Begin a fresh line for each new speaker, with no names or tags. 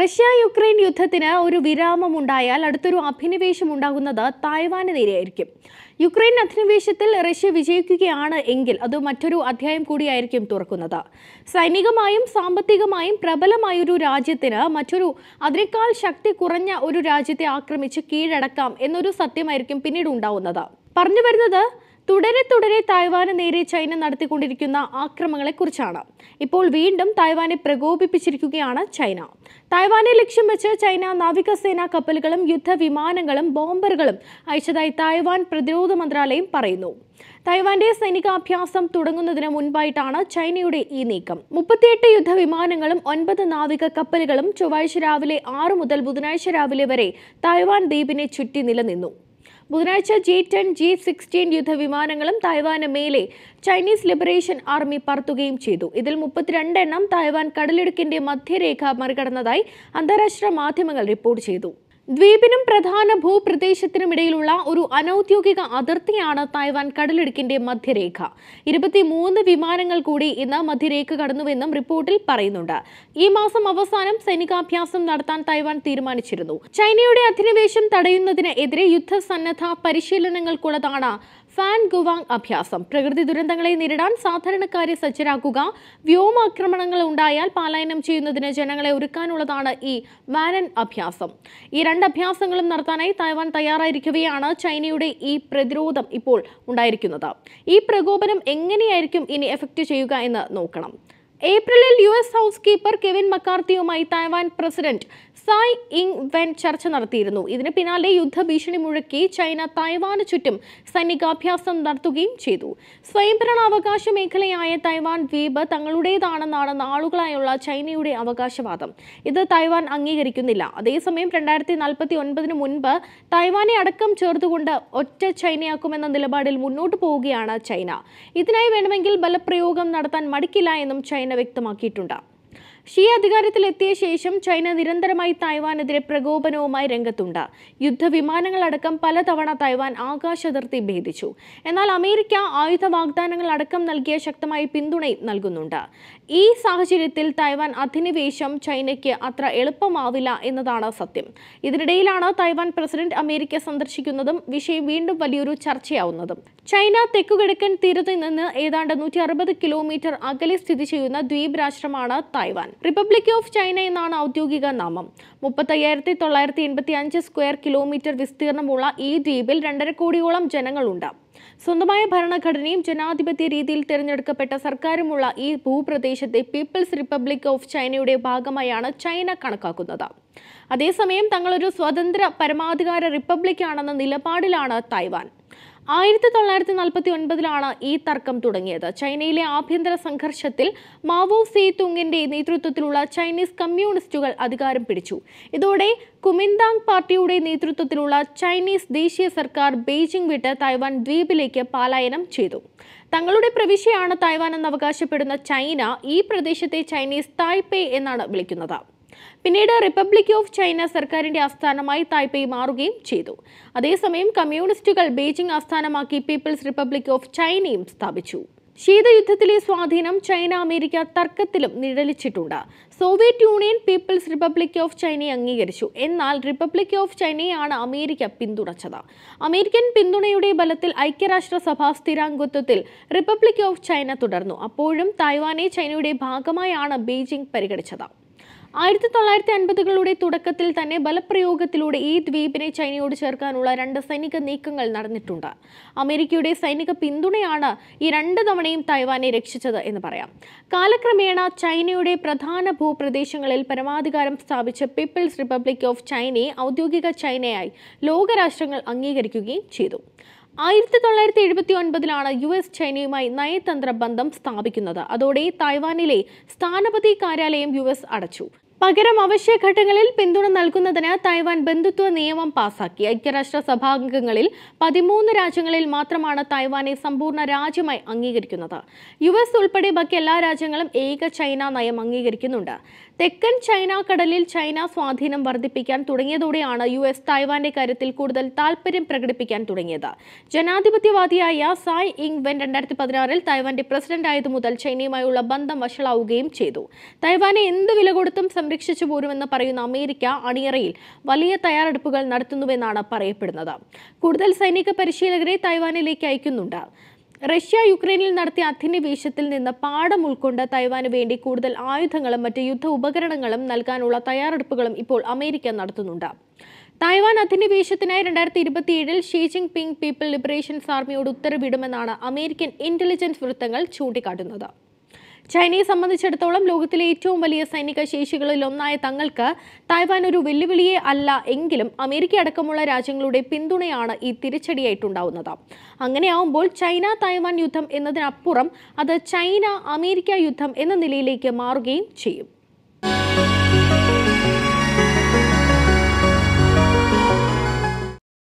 Russia Ukraine യുദ്ധത്തിന് ഒരു വിരാമം ഉണ്ടായാൽ അടുത്തൊരു അഭിനിവേശം ഉണ്ടാകുന്നത് തായ്വാന് നേരെയായിരിക്കും യുക്രൈൻ അധിനിവേശത്തിൽ റഷ്യ വിജയിക്കുകയാണ് എങ്കിൽ അത് മറ്റൊരു അധ്യായം കൂടിയായിരിക്കും തുറക്കുന്നത് സൈനികമായും സാമ്പത്തികമായും പ്രബലമായൊരു രാജ്യത്തിന് മറ്റൊരു അതിനേക്കാൾ ശക്തി കുറഞ്ഞ ഒരു രാജ്യത്തെ ആക്രമിച്ച് കീഴടക്കാം എന്നൊരു സത്യമായിരിക്കും പിന്നീട് ഉണ്ടാവുന്നത് പറഞ്ഞു വരുന്നത് തുടരെ തുടരെ തായ്വാന് നേരെ ചൈന നടത്തിക്കൊണ്ടിരിക്കുന്ന ആക്രമണങ്ങളെക്കുറിച്ചാണ് ഇപ്പോൾ വീണ്ടും തായ്വാനെ പ്രകോപിപ്പിച്ചിരിക്കുകയാണ് ചൈന തായ്വാനെ ലക്ഷ്യം വെച്ച് ചൈന നാവികസേനാ കപ്പലുകളും യുദ്ധവിമാനങ്ങളും ബോംബറുകളും അയച്ചതായി തായ്വാൻ പ്രതിരോധ മന്ത്രാലയം പറയുന്നു തായ്വാന്റെ സൈനികാഭ്യാസം തുടങ്ങുന്നതിന് മുൻപായിട്ടാണ് ചൈനയുടെ ഈ നീക്കം മുപ്പത്തിയെട്ട് യുദ്ധവിമാനങ്ങളും ഒൻപത് നാവിക കപ്പലുകളും ചൊവ്വാഴ്ച രാവിലെ ആറ് മുതൽ ബുധനാഴ്ച രാവിലെ വരെ തായ്വാൻ ദ്വീപിനെ ചുറ്റി നിലനിന്നു ബുധനാഴ്ച ജി ടെൻ ജി സിക്സ്റ്റീൻ യുദ്ധവിമാനങ്ങളും തായ്വാന് മേലെ ചൈനീസ് ലിബറേഷൻ ആർമി പറത്തുകയും ചെയ്തു ഇതിൽ എണ്ണം തായ്വാൻ കടലിടുക്കിന്റെ മധ്യരേഖ മറികടന്നതായി അന്താരാഷ്ട്ര മാധ്യമങ്ങൾ റിപ്പോർട്ട് ചെയ്തു ദ്വീപിനും പ്രധാന ഭൂപ്രദേശത്തിനും ഇടയിലുള്ള ഒരു അനൌദ്യോഗിക അതിർത്തിയാണ് തായ്വാൻ കടലിടുക്കിന്റെ മധ്യരേഖ ഇരുപത്തിമൂന്ന് വിമാനങ്ങൾ കൂടി ഇന്ന് മധ്യരേഖ കടന്നുവെന്നും റിപ്പോർട്ടിൽ പറയുന്നുണ്ട് ഈ മാസം അവസാനം സൈനികാഭ്യാസം നടത്താൻ തായ്വാൻ തീരുമാനിച്ചിരുന്നു ചൈനയുടെ അധിനിവേശം തടയുന്നതിന് എതിരെ യുദ്ധസന്നദ്ധ പരിശീലനങ്ങൾക്കുള്ളതാണ് ഫാൻ ഗുവാങ് അഭ്യാസം പ്രകൃതി ദുരന്തങ്ങളെ നേരിടാൻ സാധാരണക്കാരെ സജ്ജരാക്കുക വ്യോമാക്രമണങ്ങൾ ഉണ്ടായാൽ പലായനം ചെയ്യുന്നതിന് ജനങ്ങളെ ഒരുക്കാനുള്ളതാണ് ഈ വാനൻ അഭ്യാസം ഈ രണ്ട് അഭ്യാസങ്ങളും നടത്താനായി തായ്വാൻ തയ്യാറായിരിക്കുകയാണ് ചൈനയുടെ ഈ പ്രതിരോധം ഇപ്പോൾ ഉണ്ടായിരിക്കുന്നത് ഈ പ്രകോപനം എങ്ങനെയായിരിക്കും ഇനി എഫക്റ്റ് ചെയ്യുക എന്ന് നോക്കണം ഏപ്രിലിൽ U S house keeper Kevin മക്കാർത്തിയുമായി Taiwan president Tsai Ing Wen ചർച്ച നടത്തിയിരുന്നു ഇതിന് പിന്നാലെ യുദ്ധഭീഷണി മുഴക്കി ചൈന തായ്വാന് ചുറ്റും സൈനികാഭ്യാസം നടത്തുകയും ചെയ്തു സ്വയംഭരണാവകാശ മേഖലയായ തായ്വാൻ ദ്വീപ് തങ്ങളുടേതാണെന്നാണ് നാളുകളായുള്ള ചൈനയുടെ അവകാശവാദം ഇത് തായ്വാൻ അംഗീകരിക്കുന്നില്ല അതേസമയം രണ്ടായിരത്തി നാൽപ്പത്തി ഒൻപതിന് മുൻപ് തായ്വാനെ അടക്കം ചേർത്തുകൊണ്ട് ഒറ്റ ചൈനയാക്കുമെന്ന നിലപാടിൽ മുന്നോട്ട് പോവുകയാണ് ചൈന ഇതിനായി വേണമെങ്കിൽ ബലപ്രയോഗം നടത്താൻ മടിക്കില്ല എന്നും ചൈന വ്യക്തമാക്കിയിട്ടുണ്ട് ഷീ അധികാരത്തിലെത്തിയ ശേഷം ചൈന നിരന്തരമായി തായ്വാനെതിരെ പ്രകോപനവുമായി രംഗത്തുണ്ട് യുദ്ധവിമാനങ്ങളടക്കം പലതവണ തായ്വാൻ ആകാശ അതിർത്തി ഭേദിച്ചു എന്നാൽ അമേരിക്ക ആയുധ വാഗ്ദാനങ്ങൾ അടക്കം നൽകിയ ശക്തമായ പിന്തുണയും നൽകുന്നുണ്ട് ഈ സാഹചര്യത്തിൽ തായ്വാൻ അധിനിവേശം ചൈനയ്ക്ക് അത്ര എളുപ്പമാവില്ല എന്നതാണ് സത്യം ഇതിനിടയിലാണ് തായ്വാൻ പ്രസിഡന്റ് അമേരിക്ക സന്ദർശിക്കുന്നതും വിഷയം വീണ്ടും വലിയൊരു ചർച്ചയാവുന്നതും ചൈന തെക്കുകിഴക്കൻ തീരത്ത് നിന്ന് ഏതാണ്ട് നൂറ്റി കിലോമീറ്റർ അകലെ സ്ഥിതി ചെയ്യുന്ന ദ്വീപ് രാഷ്ട്രമാണ് തായ്വാൻ റിപ്പബ്ലിക് ഓഫ് ചൈന എന്നാണ് ഔദ്യോഗിക നാമം മുപ്പത്തയ്യായിരത്തി തൊള്ളായിരത്തി എൺപത്തി അഞ്ച് സ്ക്വയർ കിലോമീറ്റർ വിസ്തീർണമുള്ള ഈ ദ്വീപിൽ രണ്ടര കോടിയോളം ജനങ്ങളുണ്ട് സ്വന്തമായ ഭരണഘടനയും ജനാധിപത്യ രീതിയിൽ തിരഞ്ഞെടുക്കപ്പെട്ട സർക്കാരുമുള്ള ഈ ഭൂപ്രദേശത്തെ പീപ്പിൾസ് റിപ്പബ്ലിക് ഓഫ് ചൈനയുടെ ഭാഗമായാണ് ചൈന കണക്കാക്കുന്നത് അതേസമയം തങ്ങളൊരു സ്വതന്ത്ര പരമാധികാര റിപ്പബ്ലിക്കാണെന്ന നിലപാടിലാണ് തായ്വാൻ ആയിരത്തി തൊള്ളായിരത്തി നാൽപ്പത്തി ഒൻപതിലാണ് ഈ തർക്കം തുടങ്ങിയത് ചൈനയിലെ ആഭ്യന്തര സംഘർഷത്തിൽ മാവോ സി തുങ്ങിന്റെ നേതൃത്വത്തിലുള്ള ചൈനീസ് കമ്മ്യൂണിസ്റ്റുകൾ അധികാരം പിടിച്ചു ഇതോടെ കുമിന്താങ് പാർട്ടിയുടെ നേതൃത്വത്തിലുള്ള ചൈനീസ് ദേശീയ സർക്കാർ ബെയ്ജിംഗ് വിട്ട് തായ്വാൻ ദ്വീപിലേക്ക് പലായനം ചെയ്തു തങ്ങളുടെ പ്രവിശ്യയാണ് തായ്വാൻ എന്ന് അവകാശപ്പെടുന്ന ചൈന ഈ പ്രദേശത്തെ ചൈനീസ് തായ്പേ എന്നാണ് വിളിക്കുന്നത് പിന്നീട് റിപ്പബ്ലിക് ഓഫ് ചൈന സർക്കാരിന്റെ ആസ്ഥാനമായി തായ്പേയ് മാറുകയും ചെയ്തു അതേസമയം കമ്മ്യൂണിസ്റ്റുകൾ ബീജിംഗ് ആസ്ഥാനമാക്കി പീപ്പിൾസ് റിപ്പബ്ലിക് ഓഫ് ചൈനയും സ്ഥാപിച്ചു ശീതയുദ്ധത്തിലെ സ്വാധീനം ചൈന അമേരിക്ക തർക്കത്തിലും നിഴലിച്ചിട്ടുണ്ട് Soviet Union people's republic of ചൈനയെ അംഗീകരിച്ചു എന്നാൽ റിപ്പബ്ലിക് ഓഫ് ചൈനയാണ് അമേരിക്ക പിന്തുണച്ചത് അമേരിക്കൻ പിന്തുണയുടെ ബലത്തിൽ ഐക്യരാഷ്ട്രസഭ സ്ഥിരാംഗത്വത്തിൽ റിപ്പബ്ലിക് ഓഫ് ചൈന തുടർന്നു അപ്പോഴും തായ്വാനെ ചൈനയുടെ ഭാഗമായാണ് ബീജിംഗ് പരിഗണിച്ചത് ആയിരത്തി തൊള്ളായിരത്തി അൻപതുകളുടെ തുടക്കത്തിൽ തന്നെ ബലപ്രയോഗത്തിലൂടെ ഈ ദ്വീപിനെ ചൈനയോട് ചേർക്കാനുള്ള രണ്ട് സൈനിക നീക്കങ്ങൾ നടന്നിട്ടുണ്ട് അമേരിക്കയുടെ സൈനിക പിന്തുണയാണ് ഈ രണ്ട് തവണയും തായ്വാനെ രക്ഷിച്ചത് എന്ന് പറയാം കാലക്രമേണ ചൈനയുടെ പ്രധാന ഭൂപ്രദേശങ്ങളിൽ പരമാധികാരം സ്ഥാപിച്ച പീപ്പിൾസ് റിപ്പബ്ലിക് ഓഫ് ചൈനയെ ഔദ്യോഗിക ചൈനയായി ലോകരാഷ്ട്രങ്ങൾ അംഗീകരിക്കുകയും ചെയ്തു ആയിരത്തി തൊള്ളായിരത്തി എഴുപത്തി ഒൻപതിലാണ് യു എസ് ചൈനയുമായി നയതന്ത്ര ബന്ധം സ്ഥാപിക്കുന്നത് അതോടെ തായ്വാനിലെ സ്ഥാനപതി കാര്യാലയം യു എസ് അടച്ചു പകരം അവശ്യഘട്ടങ്ങളിൽ പിന്തുണ നൽകുന്നതിന് തായ്വാൻ ബന്ധുത്വ നിയമം പാസാക്കി ഐക്യരാഷ്ട്രസഭാംഗങ്ങളിൽ പതിമൂന്ന് രാജ്യങ്ങളിൽ മാത്രമാണ് തായ്വാനെ സമ്പൂർണ്ണ രാജ്യമായി അംഗീകരിക്കുന്നത് യു എസ് ഉൾപ്പെടെ ബാക്കി എല്ലാ രാജ്യങ്ങളും ഏക ചൈന നയം അംഗീകരിക്കുന്നുണ്ട് തെക്കൻ ചൈന കടലിൽ ചൈന സ്വാധീനം വർദ്ധിപ്പിക്കാൻ തുടങ്ങിയതോടെയാണ് യു എസ് തായ്വാന്റെ കാര്യത്തിൽ കൂടുതൽ താൽപര്യം പ്രകടിപ്പിക്കാൻ തുടങ്ങിയത് ജനാധിപത്യവാദിയായ സായ് ഇങ് വെൻ രണ്ടായിരത്തി പതിനാറിൽ തായ്വാന്റെ പ്രസിഡന്റായതു മുതൽ ചൈനയുമായുള്ള ബന്ധം വഷളാവുകയും ചെയ്തു തായ്വാനെ എന്ത് വില കൊടുത്തും സംരക്ഷിച്ചു പോരുമെന്ന് പറയുന്ന അമേരിക്ക അണിയറയിൽ വലിയ തയ്യാറെടുപ്പുകൾ നടത്തുന്നുവെന്നാണ് പറയപ്പെടുന്നത് കൂടുതൽ സൈനിക പരിശീലകരെ തൈവാനിലേക്ക് അയക്കുന്നുണ്ട് റഷ്യ യുക്രൈനിൽ നടത്തിയ അധിനിവേശത്തിൽ നിന്ന് പാഠം ഉൾക്കൊണ്ട് തൈവാന് വേണ്ടി കൂടുതൽ ആയുധങ്ങളും മറ്റ് യുദ്ധ ഉപകരണങ്ങളും നൽകാനുള്ള തയ്യാറെടുപ്പുകളും ഇപ്പോൾ അമേരിക്ക നടത്തുന്നുണ്ട് തായ്വാൻ അധിനിവേശത്തിനായി രണ്ടായിരത്തി ഇരുപത്തിയേഴിൽ Xi Jinping people liberations ആർമിയോട് ഉത്തരവിടുമെന്നാണ് അമേരിക്കൻ ഇന്റലിജൻസ് വൃത്തങ്ങൾ ചൂണ്ടിക്കാട്ടുന്നത് ചൈനയെ സംബന്ധിച്ചിടത്തോളം ലോകത്തിലെ ഏറ്റവും വലിയ സൈനിക ശേഷികളിൽ ഒന്നായ തങ്ങൾക്ക് തായ്വാൻ ഒരു വെല്ലുവിളിയെ അല്ല എങ്കിലും അമേരിക്ക അടക്കമുള്ള രാജ്യങ്ങളുടെ പിന്തുണയാണ് ഈ തിരിച്ചടിയായിട്ടുണ്ടാവുന്നത് അങ്ങനെയാവുമ്പോൾ ചൈന തായ്വാൻ യുദ്ധം എന്നതിനപ്പുറം അത് ചൈന അമേരിക്ക യുദ്ധം എന്ന നിലയിലേക്ക് മാറുകയും ചെയ്യും